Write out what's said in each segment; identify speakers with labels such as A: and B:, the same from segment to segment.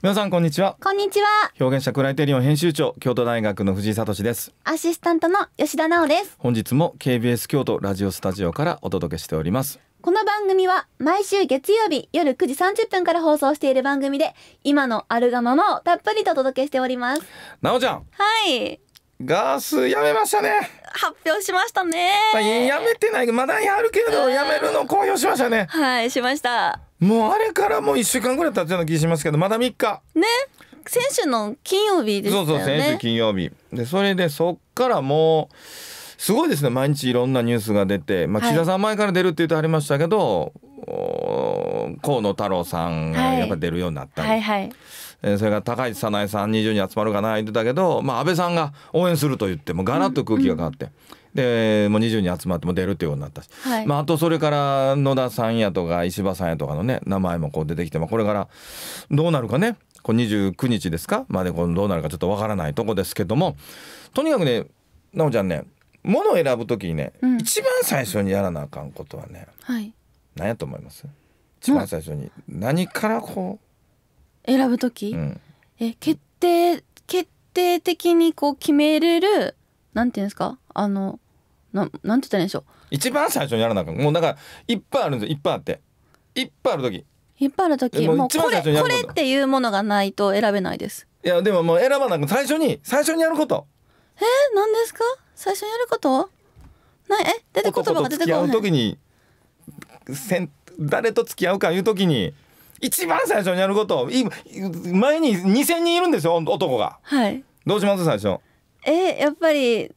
A: 皆さんこんにちはこんにちは表現者クライテリオン編集長京都大学の藤井聡です
B: アシスタントの吉田直です
A: 本日も KBS 京都ラジオスタジオからお届けしております
B: この番組は毎週月曜日夜9時30分から放送している番組で今のあるがままをたっぷりとお届けしております直ちゃんはい
A: ガースやめましたね
B: 発表しましたね、まあ、やめ
A: てないまだやるけどやめるの公表しましたね
B: はいしました
A: もうあれからもう1週間ぐらい経ったような気がしますけどまだ三日
B: ね先週の金曜日でしたよねそうそう
A: 金曜日でそれでそっからもうすごいですね毎日いろんなニュースが出て、まあ、岸田さん前から出るって言ってはりましたけど、はい、河野太郎さんがやっぱ出るようになっ
B: たり、はいはいはい
A: えそれから高市早苗さん20人集まるかな言ってたけど、まあ、安倍さんが応援すると言ってもガラッと空気が変わって。うんうんでもう20人集まっても出るっていうようになったし、はい、まあ、あとそれから野田さんやとか石破さんやとかのね名前もこう出てきて、まあ、これからどうなるかねこう29日ですかまでこうどうなるかちょっとわからないとこですけどもとにかくね奈緒ちゃんねものを選ぶ時にね、うん、一番最初にやらなあかんことはね、はい、何やと思います一番最初に何からこ
B: う選ぶ時、うん、え決定決定的にこう決めれるなんていうんですかあのななんて言ったらいいんでしょう
A: 一番最初にやらなあかもうなんかいっぱいあるんですよいっぱいあっていっぱいある時
B: いっぱいある時もうこれこれっていうものがないと選べないです
A: いやでももう選ばなく最初に最初にやること
B: えー、何ですか最初にやることないえ出て言葉が出てこない男と付き合う時
A: に誰と付き合うかいう時に一番最初にやること
B: 前
A: に2,000人いるんですよ男がはいどうします最初
B: えー、やっぱり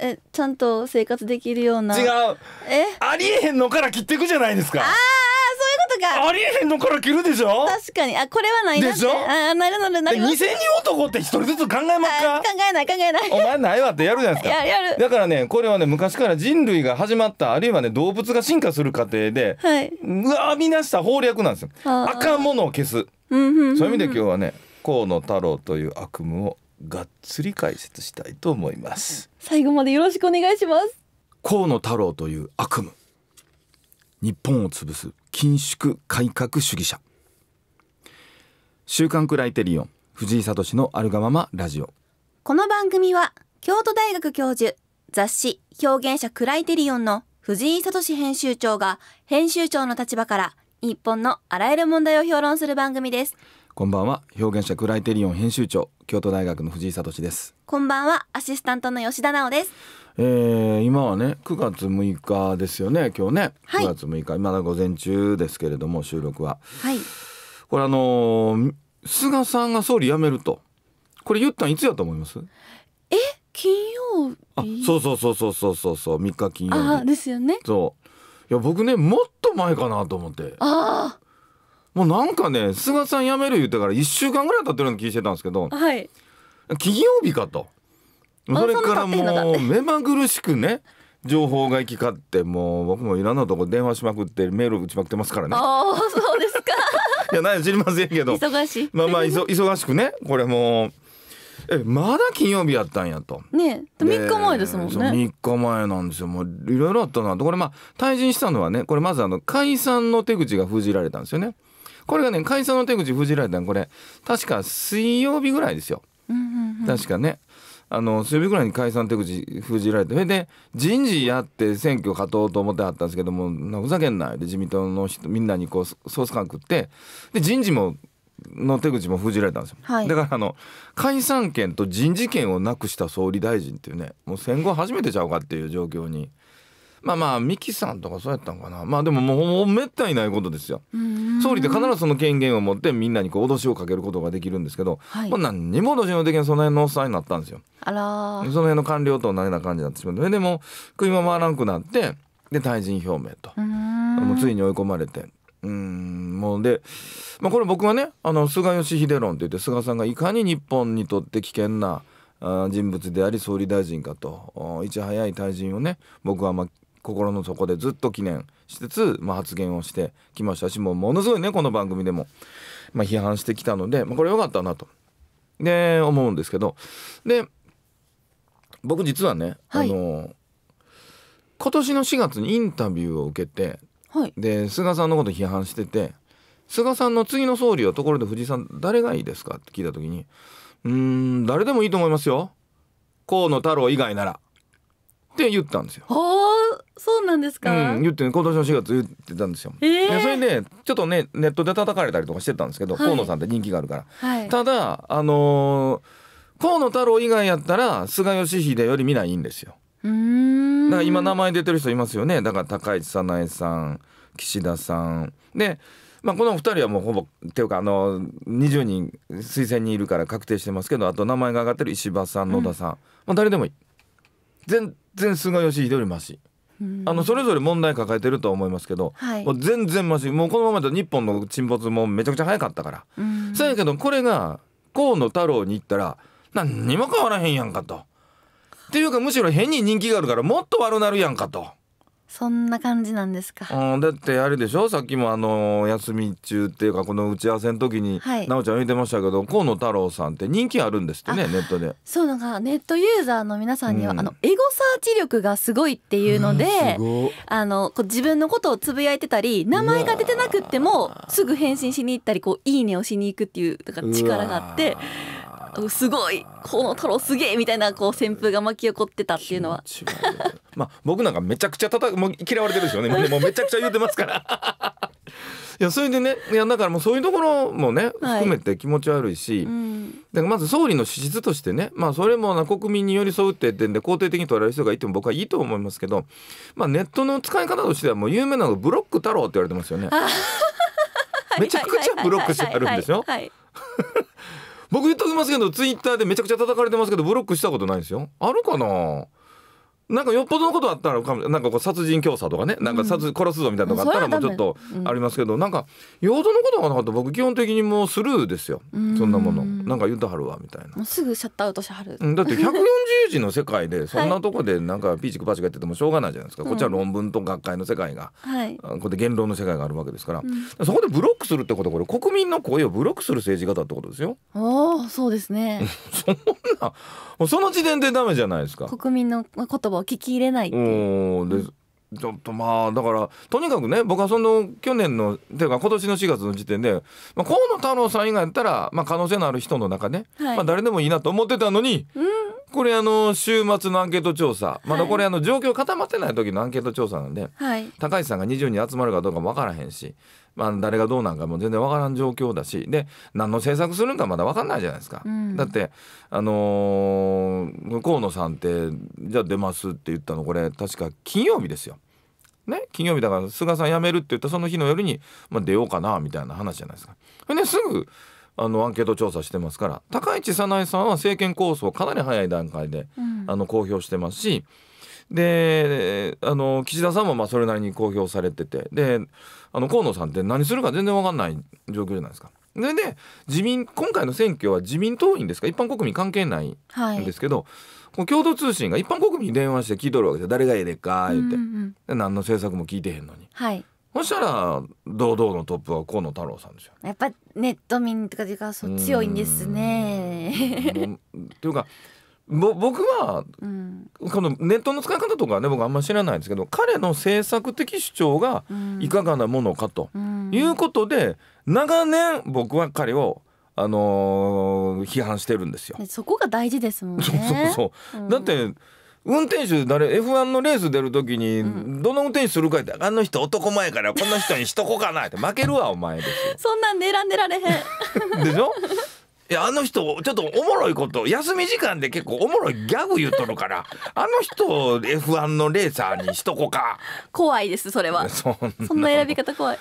B: えちゃんと生活できるような違うえ
A: ありえへんのから切っていくじゃないですかああそ
B: ういうことかありえへんのから切るでしょ確かにあこれはないなでしょあなるなるなる2000人
A: 男って一人ずつ考えますか考
B: えない考えないお前な
A: いわってやるじゃないですかやるだからねこれはね昔から人類が始まったあるいはね動物が進化する過程で、はい、うわみ出した法略なんですよ赤ものを消す、
B: うん、そういう意味で今
A: 日はね河野太郎という悪夢をがっつり解説したいと思います
B: 最後までよろしくお願いします
A: 河野太郎という悪夢日本を潰す緊縮改革主義者週刊クライテリオン藤井聡のあるがままラジオ
B: この番組は京都大学教授雑誌表現者クライテリオンの藤井聡編集長が編集長の立場から日本のあらゆる問題を評論する番組です
A: こんばんは表現者クライテリオン編集長京都大学の藤井聡です
B: こんばんはアシスタントの吉田直です
A: えー、今はね9月6日ですよね今日ね、は9月6日今だ午前中ですけれども収録は、はい、これあのー、菅さんが総理辞めるとこれ言ったんいつやと思います
B: え金
A: 曜日そうそうそうそうそうそうそう3日金曜日ですよねそういや僕ねもっと前かなと思って
B: ああ
A: もうなんかね菅さん辞める言ってから1週間ぐらい経ってるの聞いてたんですけど、はい、金曜日かとそれからもう目まぐるしくね情報が行き交ってもう僕もいろんなとこ電話しまくってメール打ちまくってますからね。
B: ああそうですか
A: いや何知りませんけど忙しいまあまあ忙しくねこれもえまだ金曜日やったんやと。ね3日前ですもんね。3日前なんですよもういろいろあったなとこれまあ退陣したのはねこれまずあの解散の手口が封じられたんですよね。これがね解散の手口封じられたのこれ確か水曜日ぐらいですよ、確かねあの水曜日ぐらいに解散手口封じられてそれで人事やって選挙勝とうと思ってはったんですけどもふざけんなで自民党の人みんなにこうソース感食ってで人事もの手口も封じられたんですよ、はい、だからあの解散権と人事権をなくした総理大臣っていうねもう戦後初めてちゃうかっていう状況にまあまあ三木さんとかそうやったんかなまあでももうめったにないことですよ総理って必ずその権限を持ってみんなにこう脅しをかけることができるんですけど、はい、まあ何にも脅しのできないその辺のおっさんになったんですよ
B: あらその
A: 辺の官僚と同じな感じになってしまってでも食い回らんくなってで退陣表明ともうついに追い込まれてうんもうで、まあ、これ僕はねあの菅義偉論って言って菅さんがいかに日本にとって危険な人物であり総理大臣かといち早い退陣をね僕はまあ心の底でずっと記念しつつ、まあ、発言をしてきましたしもうものすごいねこの番組でも、まあ、批判してきたので、まあ、これ良かったなと、で思うんですけどで僕実はね、はい、あの今年の4月にインタビューを受けて、はい、で菅さんのこと批判してて菅さんの次の総理はところで藤井さん誰がいいですかって聞いた時に「うん誰でもいいと思いますよ河野太郎以外なら」って言ったんですよ。
B: そうなんですか、うん、
A: 言ってね今年の4月言ってたんですよ、えー、それで、ちょっとねネットで叩かれたりとかしてたんですけど、はい、河野さんって人気があるから、はい、ただあのー、河野太郎以外やったら菅義偉より見ないんですよだから今名前出てる人いますよねだから高市早苗さん岸田さんでまあ、この2人はもうほぼっていうかあの20人推薦にいるから確定してますけどあと名前が挙がってる石破さん野田さん、うん、まあ、誰でもいい全然菅義偉よりマシ。あのそれぞれ問題抱えてるとは思いますけど、はい、もう全然マシもうこのままだと日本の沈没もめちゃくちゃ早かったから、うそうやけどこれが河野太郎に行ったら何にも変わらへんやんかと。っていうかむしろ変に人気があるからもっと悪なるやんかと。
B: そんな感じなんですか、
A: うん、だってあれでしょさっきもあの休み中っていうかこの打ち合わせの時に奈緒、はい、ちゃん言ってましたけど河野太郎さんって人気あるんですってねネットで
B: そうなんかネットユーザーの皆さんには、うん、あのエゴサーチ力がすごいっていうので、あの、こう自分のことをつぶやいてたり名前が出てなくてもすぐ返信しに行ったりこういいねをしに行くっていうだから力があって。すごいこの太郎すげえみたいなこう旋風が巻き起こってたっていうのは
A: まあ僕なんかめちゃくちゃ叩もう嫌われてるでしょうねもうめちゃくちゃ言うてますから いやそれでねいやだからもうそういうところもね含めて気持ち悪いし、はいうん、だからまず総理の資質としてね、まあ、それもな国民に寄り添うって点で肯定的にられる人がいても僕はいいと思いますけど、まあ、ネットの使い方としてはもう有名なのがブロック太郎って言われてますよね。めちゃくちゃブロックしてあるんでしょ。僕言っときますけど、ツイッターでめちゃくちゃ叩かれてますけど、ブロックしたことないんですよ。あるかななんかよっぽどのことあったらかなんかこう殺人教唆とかねなんか殺,、殺すぞみたいなのがあったらもうちょっとありますけど、なんかよほどのことがなかったら僕基本的にもうスルーですよそんなものなんか言うてはるわみたいな
B: もうすぐシャットアウトしはるだって140
A: 字の世界でそんなとこでなんかピーチクパチクやっててもしょうがないじゃないですか、こっちは論文と学会の世界が、はい、ここで言論の世界があるわけですから、そこでブロックするってことこれ国民の声をブロックする政治家だってことですよ
B: ああそうですね そん
A: なその時点でダメじゃないですか
B: 国民の言葉を聞き入れないって
A: いう。でちょっとまあだからとにかくね僕はその去年のていうか今年の4月の時点で、まあ、河野太郎さん以外やったら、まあ、可能性のある人の中ね、はい、まあ、誰でもいいなと思ってたのに、うん、これあの週末のアンケート調査まだこれあの状況固まってない時のアンケート調査なんで、はい、高市さんが20人集まるかどうかも分からへんしまあ、誰がどうなんかも全然わからん状況だしで何の政策するんかまだわかんないじゃないですか、うん、だってあのー、河野さんってじゃあ出ますって言ったのこれ確か金曜日ですよ。ね、金曜日だから菅さん辞めるって言ったその日の夜に、まあ、出ようかなみたいな話じゃないですか。で、ね、すぐあのアンケート調査してますから高市早苗さんは政権構想をかなり早い段階で、うん、あの公表してますしであの岸田さんもまあそれなりに公表されててであの河野さんって何するか全然分かんない状況じゃないですか。でで自民今回の選挙は自民党員ですか一般国民関係ないんですけど、はい、共同通信が一般国民に電話して聞いとるわけで誰がええでっか言って、うんうん何の政策も聞いてへんのに。はいそしたら堂々のトップは河野太郎さんですよ。
B: やっぱネット民とかいうかそう強いんですね。
A: というかぼ僕は、うん、このネットの使い方とかね僕あんま知らないんですけど彼の政策的主張がいかがなものかと、いうことで、うん、長年僕は彼をあのー、批判してるんですよ。
B: そこが大事ですもんね。そ
A: うそうそう。だって、運転手誰 F1 のレース出る時にどの運転手するかって、うん、あの人男前からこんな人にしとこうかなって負けるわお前ですよ。
B: そんなん狙んでられへ
A: ん。でしょ。いやあの人ちょっとおもろいこと休み時間で結構おもろいギャグ言っとるからあの人 F1 のレーサーにしとこか
B: 怖いですそれは そんな選び方怖い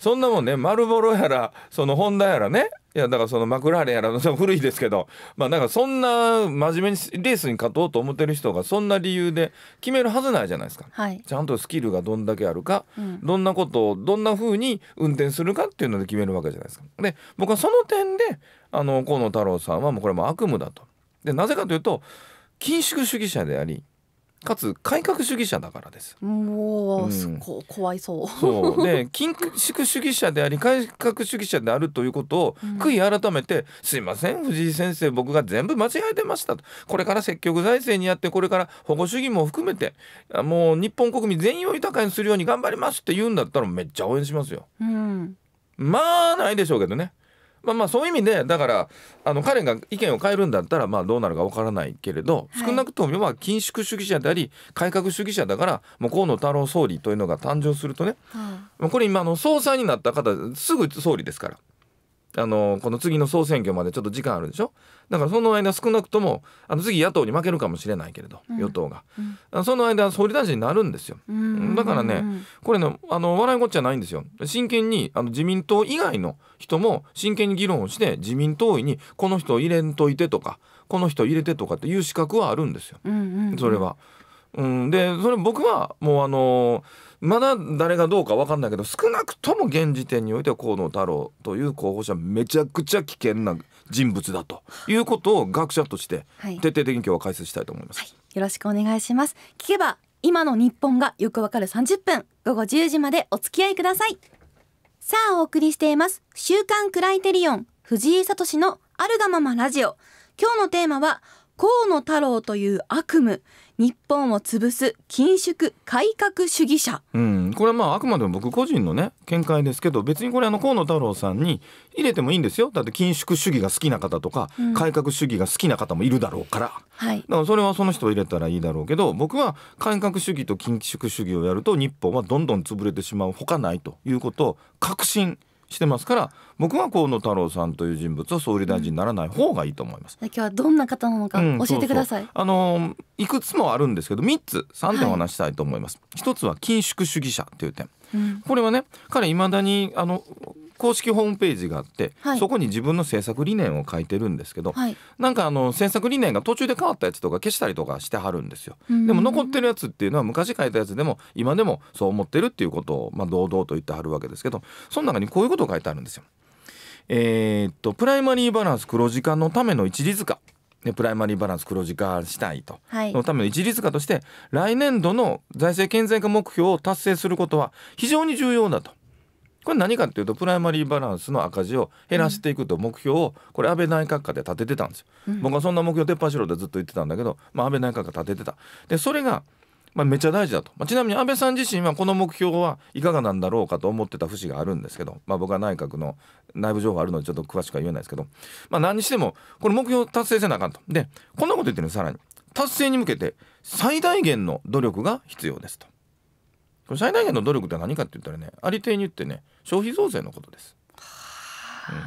A: そんなもんね丸ボロやらそのホンダやらねいやだからそのマクラーレンやら古いですけど まあなんかそんな真面目にレースに勝とうと思ってる人がそんな理由で決めるはずないじゃないですか、はい、ちゃんとスキルがどんだけあるか、うん、どんなことをどんな風に運転するかっていうので決めるわけじゃないですか。で僕はその点であの河野太郎さんはもうこれも悪夢だと。でなぜかというと緊縮主義者でありかつ改革主義者だからです
B: もう、うん、怖いそうそうで
A: 緊縮 主義者であり改革主義者であるということを悔い改めて「うん、すいません藤井先生僕が全部間違えてました」と。これから積極財政にやってこれから保護主義も含めてもう日本国民全員を豊かにするように頑張りますって言うんだったらめっちゃ応援しますよ。うん、まあないでしょうけどね。まあまあそういう意味でだからあの彼が意見を変えるんだったらまあどうなるかわからないけれど少なくともまあ緊縮主義者であり改革主義者だからもう河野太郎総理というのが誕生するとね、これ今の総裁になった方すぐ総理ですからあのこの次の総選挙までちょっと時間あるでしょだからその間少なくともあの次野党に負けるかもしれないけれど、うん、与党が、うん、その間総理大臣になるんですよ、だからねこれねあの笑いごっちゃないんですよ真剣にあの自民党以外の人も真剣に議論をして自民党員にこの人を入れんといてとかこの人を入れてとかっていう資格はあるんですよ、それは。うん、でそれ僕はもうあのーまだ誰がどうか分かんないけど少なくとも現時点においては河野太郎という候補者めちゃくちゃ危険な人物だということを学者として徹底的に今日は解説したいと思います、はいは
B: い、よろしくお願いします聞けば今の日本がよくわかる30分午後10時までお付き合いくださいさあお送りしています週刊クライテリオン藤井聡のあるがままラジオ今日のテーマは河野太郎という悪夢日本を潰す緊縮改革主義者、
A: うん、これはまああくまでも僕個人のね見解ですけど別にこれあの河野太郎さんに入れてもいいんですよだって緊縮主義が好きな方とか、うん、改革主義が好きな方もいるだろうから、はい、だからそれはその人を入れたらいいだろうけど僕は改革主義と緊縮主義をやると日本はどんどん潰れてしまうほかないということを確信してしてますから僕は河野太郎さんという人物は総理大臣にならない方がいいと思います、
B: うん、今日はどんな方なのか教えてください、うん、そう
A: そうあのいくつもあるんですけど三つ三点お話したいと思います、はい、つは緊縮主義者という点、うん、これはね彼未だにあの公式ホームページがあって、はい、そこに自分の制作理念を書いてるんですけど、はい、なんかあの制作理念が途中で変わったやつとか消したりとかしてはるんですよ。でも残ってるやつっていうのは昔書いたやつでも今でもそう思ってるっていうことを、まあ、堂々と言ってはるわけですけどその中にこういうことを書いてあるんですよ。えー、っとプライマリーバランス黒字化のための一律化。プライマリーバランス黒字化したいと、はい、のための一律化として来年度の財政健全化目標を達成することは非常に重要だとこれ何かっていうとプライマリーバランスの赤字を減らしていくと目標をこれ安倍内閣下で立ててたんですよ、うん、僕はそんな目標撤板しろってずっと言ってたんだけど、まあ、安倍内閣下立ててたでそれがまあ、めちゃ大事だと、まあ、ちなみに安倍さん自身はこの目標はいかがなんだろうかと思ってた節があるんですけど、まあ、僕は内閣の内部情報あるのでちょっと詳しくは言えないですけど、まあ、何にしてもこれ目標達成せなあかんとでこんなこと言ってるのさらに達成に向けて最大限の努力が必要ですとこれ最大限の努力って何かって言ったらねありていに言ってね消費増税のことです。うん、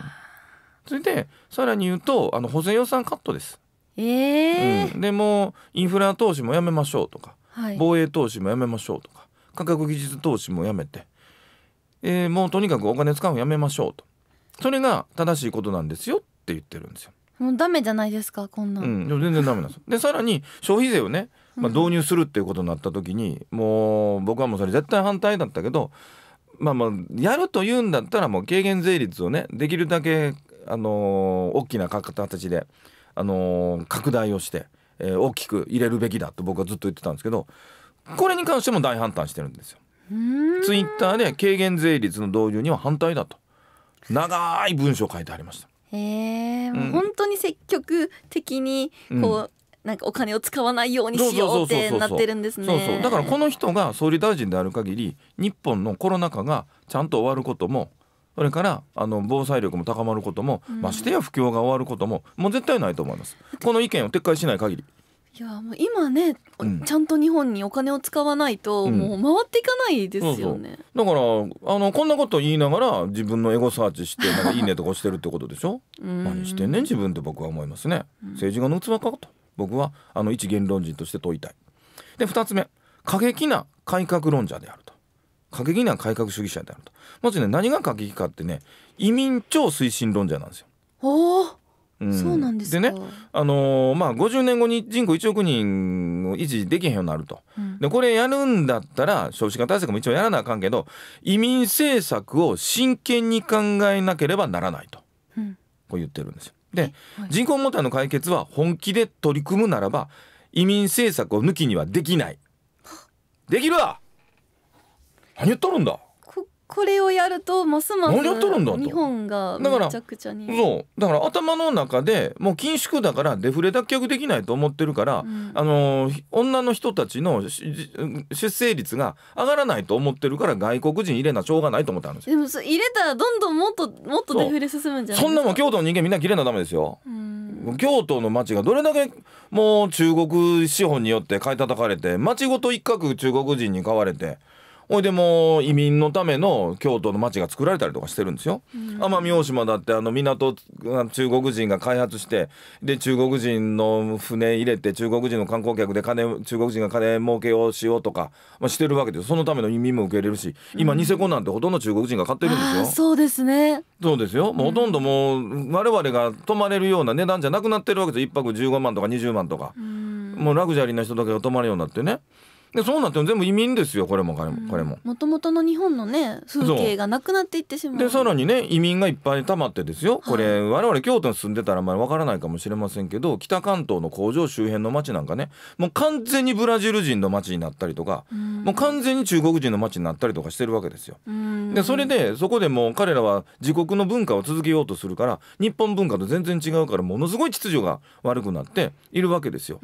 A: それでさらに言うとあの補正予算カットです。えー、うん、でもインフラ投資もやめましょうとか、はい、防衛投資もやめましょうとか科学技術投資もやめて、えー、もうとにかくお金使うのやめましょうとそれが正しいことなんですよって言ってるんですよ。
B: もうダメじゃないですかこんな、う
A: ん、全然ダメなんですでさらに消費税をねまあ、導入するっていうことになった時に、もう僕はもうそれ絶対反対だったけど、まあ、まあやるというんだったらもう軽減税率をねできるだけ、あのー、大きな形で、あのー、拡大をして、えー、大きく入れるべきだと僕はずっと言ってたんですけどこれに関しても大反対してるんですよ。ツイッターで軽減税率の導入には反対だと長い文章を書いてありました。
B: えー、うん、本当に積極的にこう、なんかお金を使わないようにしようってなってるんですね。そうそうだからこの
A: 人が総理大臣である限り日本のコロナ禍がちゃんと終わることもそれからあの防災力も高まることも、うん、ましてや不況が終わることももう絶対ないと思います。この意見を撤回しない限り。
B: いやもう今ね、うん、ちゃんと日本にお金を使わないと、もう回っていかないですよ
A: ね、うん、そうそうだからあのこんなこと言いながら自分のエゴサーチしてなんかいいねとかしてるってことでしょ何してんねん自分って僕は思いますね政治家の器かと。僕はあの一言論人として問いたい。で2つ目過激な改革論者であると過激な改革主義者であるとまずね何が過激かってね移民超推進論者なんですよ。うん、そうなんですでね、あのー、まあ、50年後に人口1億人を維持できへんようになると、うん、でこれやるんだったら少子化対策も一応やらなあかんけど移民政策を真剣に考えなければならないと、うん、こう言ってるんですよ。で、はい、人口問題の解決は本気で取り組むならば移民政策を抜きにはできないできるわ何言っとるんだ
B: これをやるとますます日本がめちゃくちゃにそ
A: うだから頭の中でもう緊縮だからデフレ脱却できないと思ってるから、うん、あの女の人たちの出生率が上がらないと思ってるから外国人入れなしょうがないと思ったんです
B: でも入れたらどんどんもっともっとデフレ進むんじゃないそんなもん
A: 京都の人間みんな切れなダメですよ、うん、京都の街がどれだけもう中国資本によって買い叩かれて街ごと一角中国人に買われて。おいでも移民のための京都の町が作られたりとかしてるんですよ。奄美大島だってあの港中国人が開発してで中国人の船入れて中国人の観光客で金中国人が金儲けをしようとか、まあ、してるわけですそのための移民も受け入れるし今ニセコなんてほとんど中国人が買ってるんですよ。
B: そうですね
A: そうですよ、もうほとんどもう我々が泊まれるような値段じゃなくなってるわけです1泊15万とか20万とか、もうラグジュアリーな人だけが泊まるようになってね。でそうなっても全部移民ですよこれもこれもこれも
B: もともとの日本のね風景がなくなっていってしまうでさ
A: らにね移民がいっぱい溜まってですよこれ、我々京都に住んでたらまりわからないかもしれませんけど北関東の工場周辺の町なんかねもう完全にブラジル人の町になったりとか、もう完全に中国人の町になったりとかしてるわけですよ、でそれでそこでもう彼らは自国の文化を続けようとするから日本文化と全然違うからものすごい秩序が悪くなっているわけですよ、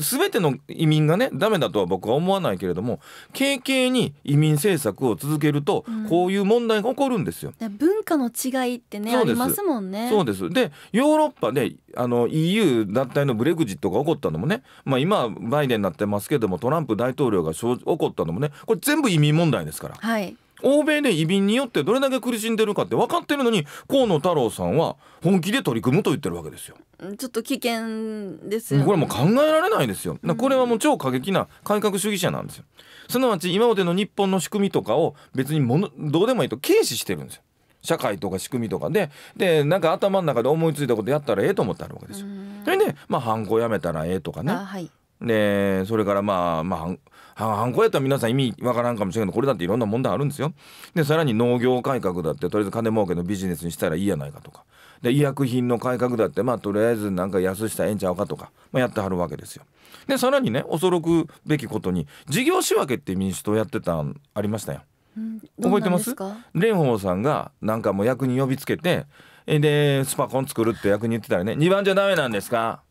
A: すての移民がねダメだとは僕は思わないけれども軽々に移民政策を続けると、こういう問題が起こるんですよ。
B: 文化の違いってねありますもんね。そう
A: ですでヨーロッパであの EU 脱退のブレグジットが起こったのもね、まあ、今バイデンになってますけどもトランプ大統領が起こったのもねこれ全部移民問題ですから。はい欧米で移民によってどれだけ苦しんでるかって分かってるのに河野太郎さんは本気で取り組むと言ってるわけですよ。
B: ちょっと危険ですよ、ね、こ
A: れも考えられないですよ。これはもう超過激な改革主義者なんですよ。すなわち今までの日本の仕組みとかを別にものどうでもいいと軽視してるんですよ。社会とか仕組みとかででなんか頭の中で思いついたことやったらええと思ってあるわけですよ。それでまあ犯行やめたらええとかね。はい、でそれからまあまあはんこやったら皆さん意味わからんかもしれんけどこれだっていろんな問題あるんですよ。でさらに農業改革だってとりあえず金儲けのビジネスにしたらいいやないかとかで医薬品の改革だってまあとりあえずなんか安したらええんちゃうかとか、まあ、やってはるわけですよ。でさらにね恐くべきことに事業仕分けって民主党やってたんありましたよ。うん、覚えてます蓮舫さんがなんかもう役に呼びつけてでスパコン作るって役に言ってたらね「2番じゃダメなんですか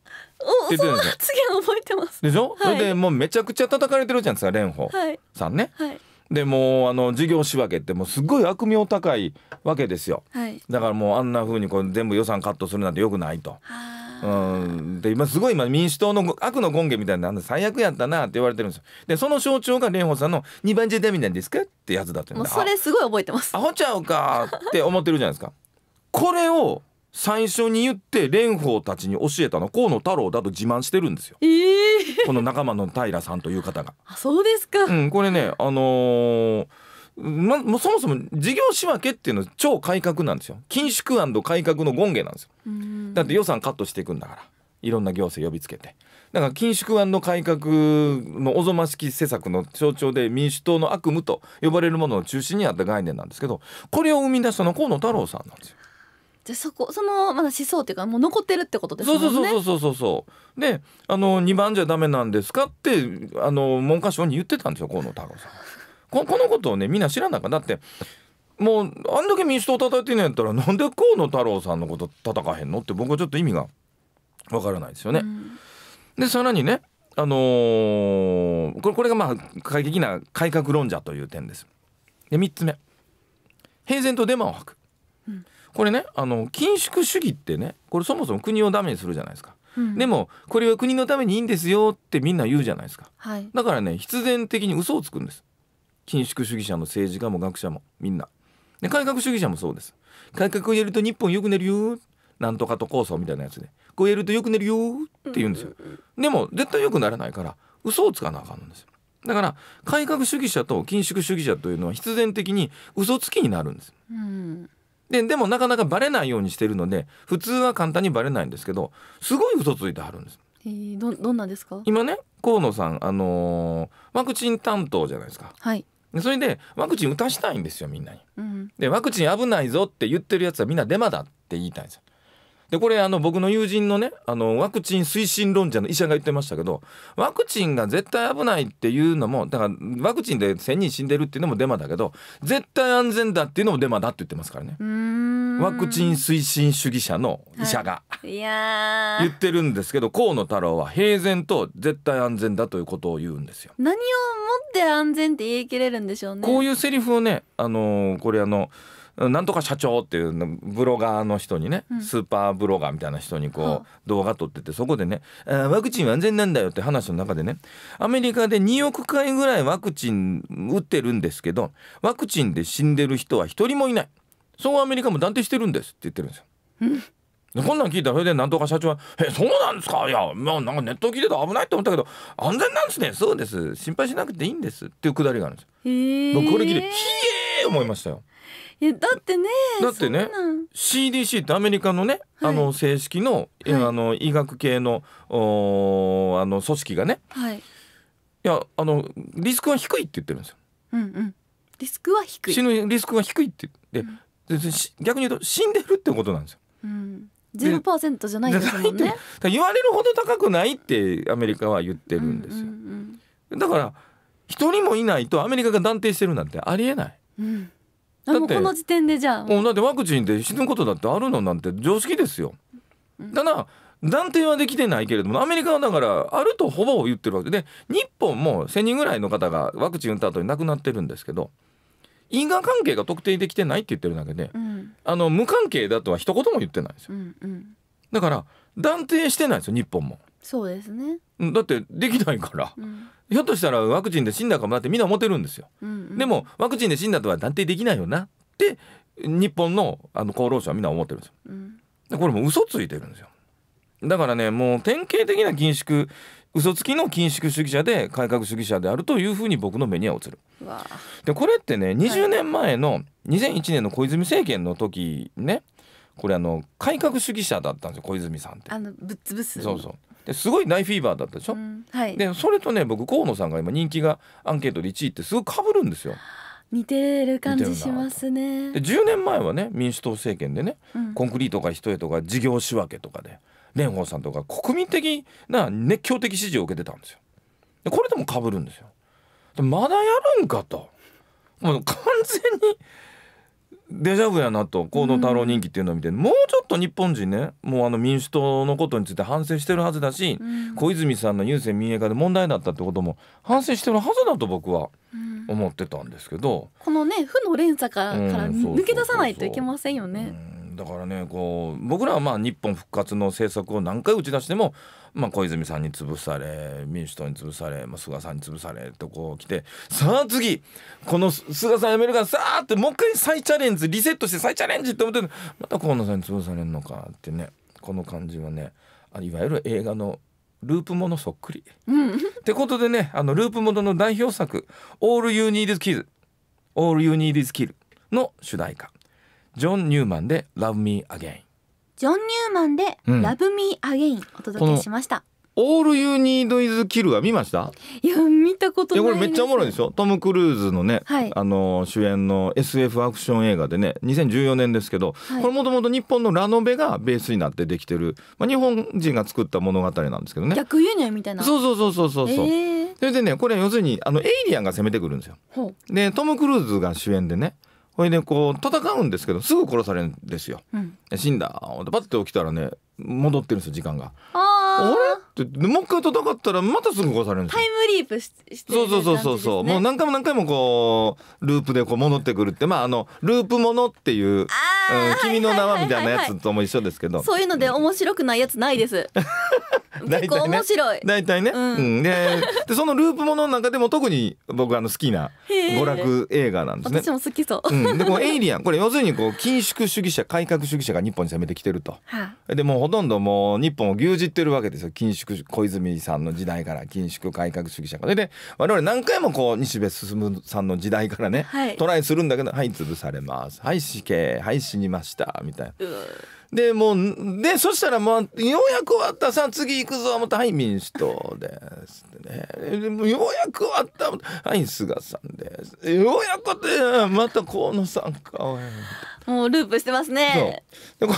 B: って言ってるんですよ。次は覚えてます。でしょ、はい、で
A: もうめちゃくちゃ叩かれてるじゃないですか蓮舫さんね。はい、はいでもうあの事業仕分けってもうすごい悪名高いわけですよ、はい、だからもうあんなふうにこう全部予算カットするなんてよくないと。うんで今すごい今民主党の悪の権源みたいな最悪やったなって言われてるんですよでその象徴が蓮舫さんの「2番手でみなんですか?」ってやつだってもうそれ
B: すごい覚えてま
A: すアホちゃうかって思ってるじゃないですかこれを最初に言って蓮舫たちに教えたの河野太郎だと自慢してるんですよ、
B: えー、この
A: 仲間の平さんという方が。
B: あそうですか、う
A: ん、これねあのーま、もそもそも事業仕分けっていうのは超改革なんですよ緊縮案と改革の権限なんですよ、だって予算カットしていくんだからいろんな行政呼びつけてだから緊縮案の改革のおぞましき施策の象徴で民主党の悪夢と呼ばれるものの中心にあった概念なんですけどこれを生み出したのは河野太郎さんなんですよ
B: じゃそこそのまだ思想っていうかもう残ってるってことですもんね。そうそう
A: そうそうそうであの2番じゃダメなんですかってあの文科省に言ってたんですよ河野太郎さん。ここのことをねみんな知らなかっただってもうあんだけ民主党叩いてんやったらなんで河野太郎さんのこと叩かへんのって僕はちょっと意味がわからないですよね。うん、でさらにねあのー、これこれがまあ快適な改革論者という点です。で3つ目平然とデマを吐く。うんこれねあの緊縮主義ってねこれそもそも国をダメにするじゃないですか。うん、でもこれは国のためにいいんですよってみんな言うじゃないですか、はい、だからね必然的に嘘をつくんです緊縮主義者の政治家も学者もみんなで改革主義者もそうです改革をやると日本よく寝るよなんとかと構想みたいなやつでこうやるとよく寝るよって言うんですよ、でも絶対よくならないから嘘をつかなあかんんですよだから改革主義者と緊縮主義者というのは必然的に嘘つきになるんです、
B: うん
A: ででもなかなかバレないようにしてるので普通は簡単にバレないんですけどすごい嘘ついてはるんです。
B: えー、どどんなんですか
A: 今ね河野さん、あのー、ワクチン担当じゃないですか。はいそれでワクチン打たしたいんですよみんなに。うん、でワクチン危ないぞって言ってるやつはみんなデマだって言いたいんですでこれあの僕の友人のねあのワクチン推進論者の医者が言ってましたけどワクチンが絶対危ないっていうのもだからワクチンで1,000人死んでるっていうのもデマだけど絶対安全だっていうのもデマだって言ってますからねワクチン推進主義者の医者が、
B: はい、いや言っ
A: てるんですけど河野太郎は平然と絶対安全だということを言うんですよ。
B: 何をもって安全って言い切れるんでしょうね。
A: こういうセリフをねあのー、これあのーなんとか社長っていうブロガーの人にね、スーパーブロガーみたいな人にこう動画撮っててそこでねワクチンは安全なんだよって話の中でねアメリカで2億回ぐらいワクチン打ってるんですけどワクチンで死んでる人は一人もいないそうアメリカも断定してるんですって言ってるんですよ。こんなん聞いたらそれでなんとか社長は「えそうなんですかいや、まあ、なんかネット聞いてた危ないと思ったけど安全なんですねそうです心配しなくていいんです」っていうくだりがあるんですよ。僕これ聞いて「ひえー!」思いましたよ。
B: いやだってねだってね
A: CDC ってアメリカのね、はい、あの正式の,、あの医学系のおあの組織がね、はい、いやあのリスクは低いって言ってるんですよ。うんうん、リスクは低い死ぬリスクは低いってで、うん逆に言うと死んでるってことなんですよ。うん、ゼロ
B: パーセントじゃないですもんね。
A: 言われるほど高くないってアメリカは言ってるんですよ。うんうんうん、だから一人もいないとアメリカが断定してるなんてありえない。うん、だってこの時
B: 点でじゃあも
A: うだってワクチンで死ぬことだってあるのなんて常識ですよ。ただ断定はできてないけれどもアメリカはだからあるとほぼ言ってるわけで日本も1,000人ぐらいの方がワクチン打った後に亡くなってるんですけど因果関係が特定できてないって言ってるだけで、うん、あの無関係だとは一言も言ってないですよ、うんうん、だから断定してないですよ日本も
B: そうですね
A: だってできないから、うん、ひょっとしたらワクチンで死んだかもなってみんな思ってるんですよ、うんうん、でもワクチンで死んだとは断定できないよなって日本のあの厚労省はみんな思ってるんですよ、うん、これも嘘ついてるんですよだからねもう典型的な緊縮嘘つきの緊縮主義者で改革主義者であるというふうに僕の目には映る。でこれってね20年前の2001年の小泉政権の時ねこれあの改革主義者だったんですよ小泉さんって。
B: あのぶっ潰すそうそ
A: うですごいナイフィーバーだったでしょ、うん、はい、でそれとね僕河野さんが今人気がアンケートで1位ってすごいかぶるんですよ。
B: 似てる感じしますねで
A: 10年前はね民主党政権でね、うん、コンクリートが人へとか事業仕分けとかで蓮舫さんとか国民的な熱狂的支持を受けてたんですよ。でこれでもかぶるんですよ。まだやるんかと。もう完全にデジャブやなと河野太郎人気っていうのを見て、うん、もうちょっと日本人ねもうあの民主党のことについて反省してるはずだし、うん、小泉さんの郵政民営化で問題だったってことも反省してるはずだと僕は思ってたんですけど、
B: うん、このね負の連鎖から抜け出さないといけませんよね。
A: だからねこう僕らはまあ日本復活の政策を何回打ち出してもまあ、小泉さんに潰され民主党に潰され、まあ、菅さんに潰されとこう来てさあ次この菅さん辞めるからさあってもう一回再チャレンジリセットして再チャレンジって思ってまた河野さんに潰されるのかってねこの感じはねあいわゆる映画のループものそっくり。ってことでねあのループものの代表作「All You Need Is Kill」「All You Need Is Kill」の主題歌ジョン・ニューマンで「Love Me Again」。
B: ジョン・ニューマンで、ラブ・ミー・アゲインお届けしました
A: オールユニードイズキルは見ました。
B: いや見たこといなやこれめっちゃおもろいんです
A: よ。トムクルーズのね、はいあの主演の SF アクション映画でね、2014年ですけど、はいこれもともと日本のラノベがベースになってできてる、まあ日本人が作った物語なんですけどね。
B: 逆輸入みたいなそうそうそうそうそうそう。
A: それでね、これ要するにあのエイリアンが攻めてくるんですよ。でトム・クルーズが主演でねほいでこう戦うんですけどすぐ殺されるんですよ。うん死んだパッて起きたらね戻ってるんですよ時間が。あれってもう一回戦ったらまたすぐ殺されるんですよ。タ
B: イムリープししてる、ね、そうそうそうそうもう
A: 何回も何回もこうループでこう戻ってくるってまああのループものっていう、うん、君の名はみたいなやつとも一緒ですけど、そう
B: いうので面白くないやつないです。
A: 結構面白い。大体ね。うん、でそのループものの中でも特に僕あの好きな娯楽映画なんですね。私
B: も好きそう。うん、でこのエイリ
A: アンこれ要するにこう緊縮主義者改革主義者が日本に攻めてきてると、はあ、でもほとんどもう日本を牛耳ってるわけですよ緊縮小泉さんの時代から緊縮改革主義者からで我々何回もこう西部進さんの時代からね、はい、トライするんだけどはい潰されますはい死刑はい死にましたみたいな。で、もう、で、そしたらもう、ようやく終わったさ、次行くぞ、また、はい、民主党ですってね。でもようやく終わった、はい、菅さんです。ようやくって、また河野さんか、
B: もうループしてますね。
A: でこ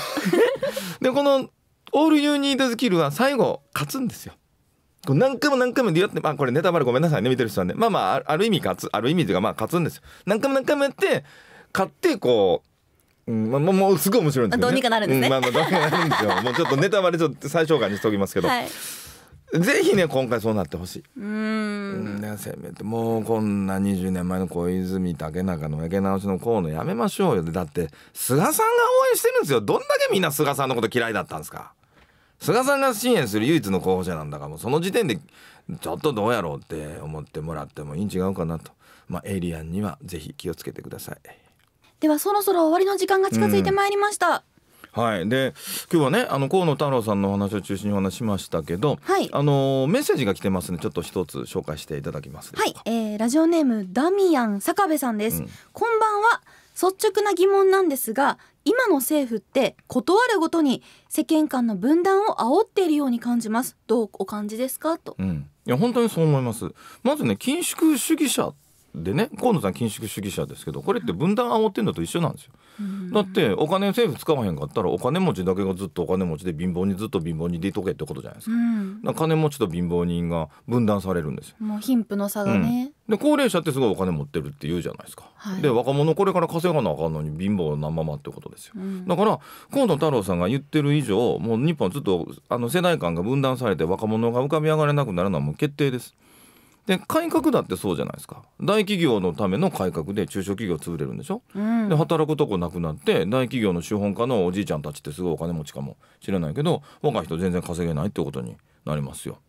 A: で、この、オールユーニードズキルは最後、勝つんですよ。これ何回も何回もやって、まあこれネタバレごめんなさいね、見てる人はね。まあまあ、ある意味勝つ、ある意味というかまあ勝つんですよ。何回も何回もやって、勝ってこう。うんまあ、もうすごい面白いんですよ、ね、どうにかなるんですね、うん、まあ、まあどうにかなるんですよ もうちょっとネタバレちょっと最小限にしておきますけど、はい、ぜひね今回そうなってほしいうんねせめてもうこんな20年前の小泉竹中の焼け直しの河野やめましょうよだって菅さんが応援してるんですよどんだけみんな菅さんのこと嫌いだったんですか菅さんが支援する唯一の候補者なんだからもうその時点でちょっとどうやろうって思ってもらってもいいん違うかなとまあエイリアンにはぜひ気をつけてください。
B: ではそろそろ終わりの時間が近づいてまいりました、
A: うん、はいで今日はねあの河野太郎さんのお話を中心にお話しましたけど、はい、あのメッセージが来てますね、ちょっと一つ紹介していただきますは
B: い、えー、ラジオネームダミアン坂部さんです、うん、こんばんは率直な疑問なんですが今の政府って断るごとに世間間の分断を煽っているように感じますどうお感じですかと、
A: うん、いや本当にそう思いますまずね緊縮主義者っでね河野さん緊縮主義者ですけどこれって分断煽ってんのと一緒なんですよ、うん、だってお金政府使わへんかったらお金持ちだけがずっとお金持ちで貧乏にずっと貧乏に出とけってことじゃないですか,、うん、か金持ちと貧乏人が分断されるんですよ
B: もう貧富の差がね、
A: うん、で高齢者ってすごいお金持ってるって言うじゃないですか、はい、で若者これから稼がなあかんのに貧乏なままってことですよ、うん、だから河野太郎さんが言ってる以上もう日本ずっとあの世代間が分断されて若者が浮かび上がれなくなるのはもう決定ですで改革だってそうじゃないですか大企業のための改革で中小企業潰れるんでしょ、うん、で働くとこなくなって大企業の資本家のおじいちゃんたちってすごいお金持ちかもしれないけど若い人全然稼げないってことになりますよ。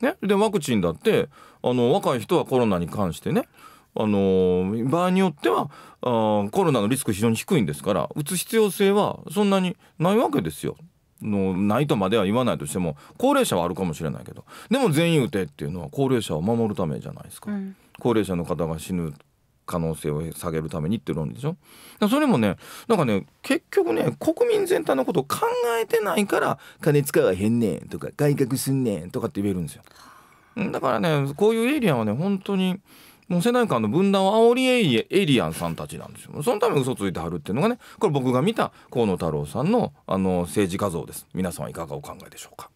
A: ね、でワクチンだってあの若い人はコロナに関してねあの場合によってはあコロナのリスク非常に低いんですから打つ必要性はそんなにないわけですよ。のないとまでは言わないとしても高齢者はあるかもしれないけどでも全員打てっていうのは高齢者を守るためじゃないですか、うん、高齢者の方が死ぬ可能性を下げるためにって論理でしょそれもねなんかね結局ね国民全体のことを考えてないから金使わへんねんとか改革すんねんとかって言えるんですよだからねこういうエリアはね本当にもう世代間の分断を煽りエイエイリアンさんたちなんですよそのため嘘ついてはるっていうのがねこれ僕が見た河野太郎さんのあの政治画像です皆さんはいかがお考えでしょうか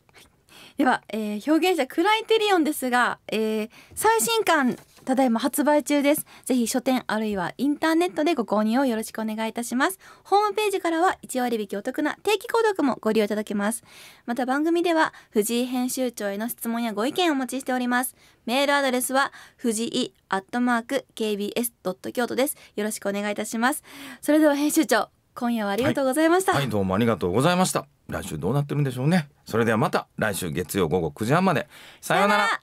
B: では、えー、表現者クライテリオンですが、えー、最新刊ただいま発売中です。ぜひ書店あるいはインターネットでご購入をよろしくお願いいたします。ホームページからは1割引お得な定期購読もご利用いただけます。また番組では藤井編集長への質問やご意見をお待ちしております。メールアドレスは藤井アットマーク KBS ドット京都です。よろしくお願いいたします。それでは編集長、今夜はありがとうございました、はい、はい、
A: どうもありがとうございました。来週どうなってるんでしょうね。それではまた来週月曜午後9時半まで。さようなら。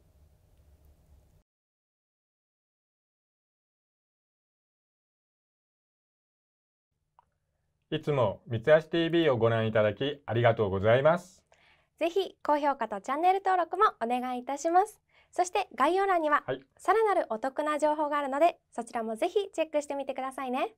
A: いつも三橋 TV をご覧いただきありがとうございます。ぜひ高評価とチ
B: ャンネル登録もお願いいたします。そして概要欄には、さらなるお得な情報があるので、そちらもぜひチェックしてみてくださいね。